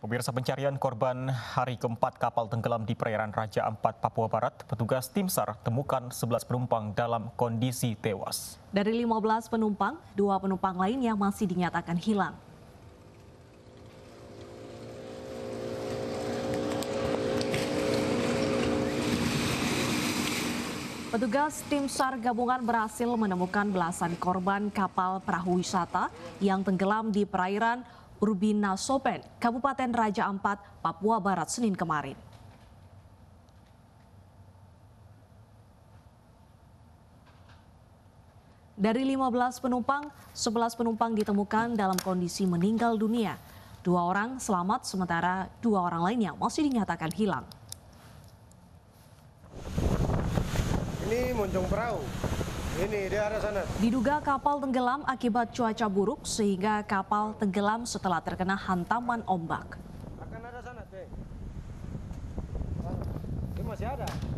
Pemirsa pencarian korban hari keempat kapal tenggelam di perairan Raja Ampat, Papua Barat, petugas tim SAR temukan 11 penumpang dalam kondisi tewas. Dari 15 penumpang, dua penumpang lainnya masih dinyatakan hilang. Petugas tim SAR gabungan berhasil menemukan belasan korban kapal perahu wisata yang tenggelam di perairan Urbina Sopen, Kabupaten Raja Ampat, Papua Barat Senin kemarin. Dari 15 penumpang, 11 penumpang ditemukan dalam kondisi meninggal dunia. Dua orang selamat sementara dua orang lainnya masih dinyatakan hilang. Ini moncong perahu. Ini di arah sana. Diduga kapal tenggelam akibat cuaca buruk sehingga kapal tenggelam setelah terkena hantaman ombak. Akan ada sana, Ini masih ada.